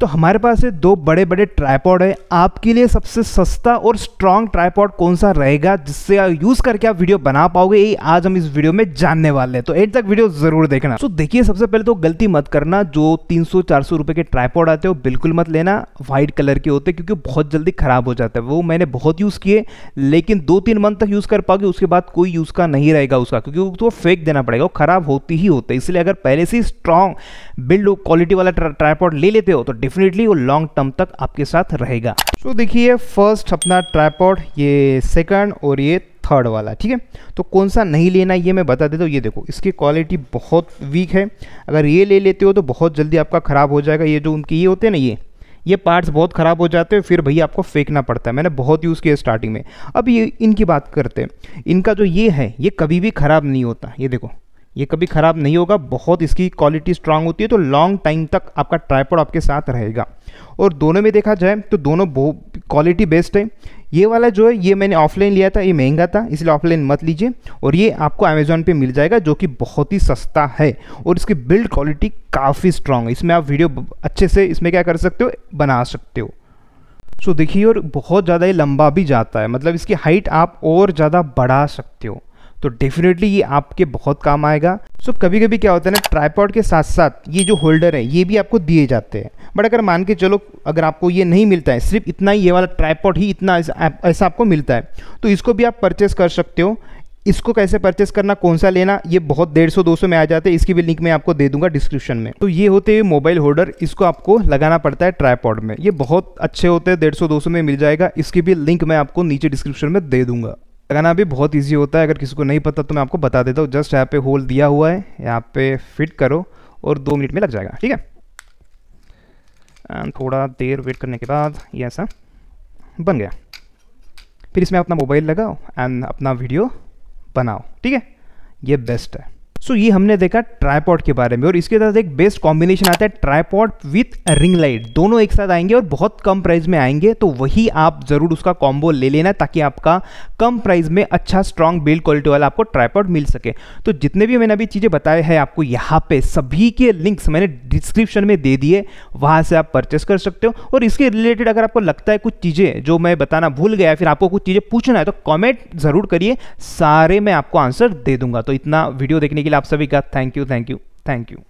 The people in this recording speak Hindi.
तो हमारे पास है दो बड़े बड़े ट्राईपॉड है आपके लिए सबसे सस्ता और स्ट्रांग ट्राईपॉड कौन सा रहेगा जिससे यूज करके आप वीडियो बना पाओगे ये आज हम इस वीडियो में जानने वाले हैं तो एंड तक वीडियो जरूर देखना तो देखिए सबसे पहले तो गलती मत करना जो 300-400 रुपए के ट्राईपॉड आते हो बिल्कुल मत लेना व्हाइट कलर के होते क्योंकि बहुत जल्दी खराब हो जाता है वो मैंने बहुत यूज किए लेकिन दो तीन मंथ तक यूज कर पाओगे उसके बाद कोई यूज का नहीं रहेगा उसका क्योंकि वो फेंक तो देना पड़ेगा वो खराब होती ही होते इसलिए अगर पहले से स्ट्रांग बिल्ड क्वालिटी वाला ट्राईपॉड ले लेते हो तो डेफिनेटली वो लॉन्ग टर्म तक आपके साथ रहेगा तो देखिए फर्स्ट अपना ट्राईपॉड ये सेकंड और ये थर्ड वाला ठीक है तो कौन सा नहीं लेना ये मैं बता देता हूँ ये देखो इसकी क्वालिटी बहुत वीक है अगर ये ले लेते हो तो बहुत जल्दी आपका ख़राब हो जाएगा ये जो उनके ये होते हैं ना ये ये पार्ट्स बहुत ख़राब हो जाते हैं फिर भैया आपको फेंकना पड़ता है मैंने बहुत यूज़ किया स्टार्टिंग में अब ये इनकी बात करते हैं इनका जो ये है ये कभी भी ख़राब नहीं होता ये देखो ये कभी ख़राब नहीं होगा बहुत इसकी क्वालिटी स्ट्रांग होती है तो लॉन्ग टाइम तक आपका ट्राईपोड आपके साथ रहेगा और दोनों में देखा जाए तो दोनों क्वालिटी बेस्ट है ये वाला जो है ये मैंने ऑफलाइन लिया था ये महंगा था इसलिए ऑफलाइन मत लीजिए और ये आपको अमेज़ोन पे मिल जाएगा जो कि बहुत ही सस्ता है और इसकी बिल्ड क्वालिटी काफ़ी स्ट्रांग है इसमें आप वीडियो अच्छे से इसमें क्या कर सकते हो बना सकते हो सो देखिए और बहुत ज़्यादा ये लंबा भी जाता है मतलब इसकी हाइट आप और ज़्यादा बढ़ा सकते हो तो डेफिनेटली ये आपके बहुत काम आएगा सो so, कभी कभी क्या होता है ना ट्राईपॉड के साथ साथ ये जो होल्डर है ये भी आपको दिए जाते हैं बट अगर मान के चलो अगर आपको ये नहीं मिलता है सिर्फ इतना ही ये वाला ट्राईपॉड ही इतना ऐसा आपको मिलता है तो इसको भी आप परचेस कर सकते हो इसको कैसे परचेस करना कौन सा लेना ये बहुत डेढ़ सौ दो सौ में आ जाते हैं इसकी भी लिंक मैं आपको दे दूंगा डिस्क्रिप्शन में तो ये होते हैं मोबाइल होल्डर इसको आपको लगाना पड़ता है ट्राईपॉड में ये बहुत अच्छे होते हैं डेढ़ सौ दो सौ में मिल जाएगा इसकी भी लिंक मैं आपको नीचे डिस्क्रिप्शन में दे दूंगा लगाना भी बहुत इजी होता है अगर किसी को नहीं पता तो मैं आपको बता देता हूँ जस्ट यहाँ पे होल दिया हुआ है यहाँ पे फिट करो और दो मिनट में लग जाएगा ठीक है एंड थोड़ा देर वेट करने के बाद ये ऐसा बन गया फिर इसमें अपना मोबाइल लगाओ एंड अपना वीडियो बनाओ ठीक है ये बेस्ट है सो so, ये हमने देखा ट्राईपॉड के बारे में और इसके साथ एक बेस्ट कॉम्बिनेशन आता है ट्राईपॉड विथ रिंग लाइट दोनों एक साथ आएंगे और बहुत कम प्राइस में आएंगे तो वही आप ज़रूर उसका कॉम्बो ले लेना ताकि आपका कम प्राइस में अच्छा स्ट्रांग बिल्ड क्वालिटी वाला आपको ट्राईपॉड मिल सके तो जितने भी मैंने अभी चीज़ें बताए हैं आपको यहाँ पे सभी के लिंक्स मैंने डिस्क्रिप्शन में दे दिए वहां से आप परचेस कर सकते हो और इसके रिलेटेड अगर आपको लगता है कुछ चीज़ें जो मैं बताना भूल गया फिर आपको कुछ चीज़ें पूछना है तो कॉमेंट ज़रूर करिए सारे मैं आपको आंसर दे दूंगा तो इतना वीडियो देखने के लिए आप सभी का thank you thank you thank you